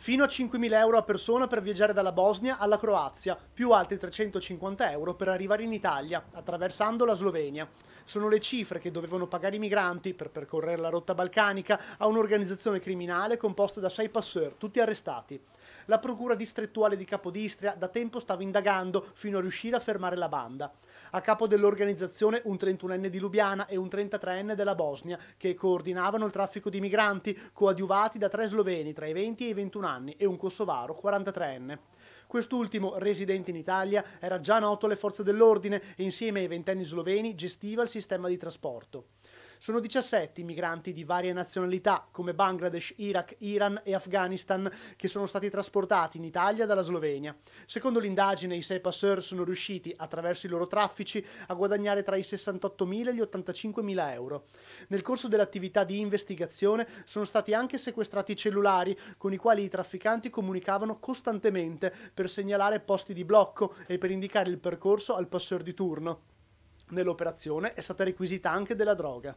fino a 5.000 euro a persona per viaggiare dalla Bosnia alla Croazia, più altri 350 euro per arrivare in Italia, attraversando la Slovenia. Sono le cifre che dovevano pagare i migranti per percorrere la rotta balcanica a un'organizzazione criminale composta da sei passeur, tutti arrestati. La procura distrettuale di Capodistria da tempo stava indagando fino a riuscire a fermare la banda. A capo dell'organizzazione un 31enne di Lubiana e un 33enne della Bosnia che coordinavano il traffico di migranti coadiuvati da tre sloveni tra i 20 e i 21 anni e un kosovaro 43enne. Quest'ultimo, residente in Italia, era già noto alle forze dell'ordine e insieme ai ventenni sloveni gestiva il sistema di trasporto. Sono 17 i migranti di varie nazionalità, come Bangladesh, Iraq, Iran e Afghanistan, che sono stati trasportati in Italia dalla Slovenia. Secondo l'indagine, i sei passeur sono riusciti, attraverso i loro traffici, a guadagnare tra i 68.000 e gli 85.000 euro. Nel corso dell'attività di investigazione sono stati anche sequestrati cellulari con i quali i trafficanti comunicavano costantemente per segnalare posti di blocco e per indicare il percorso al passeur di turno. Nell'operazione è stata requisita anche della droga.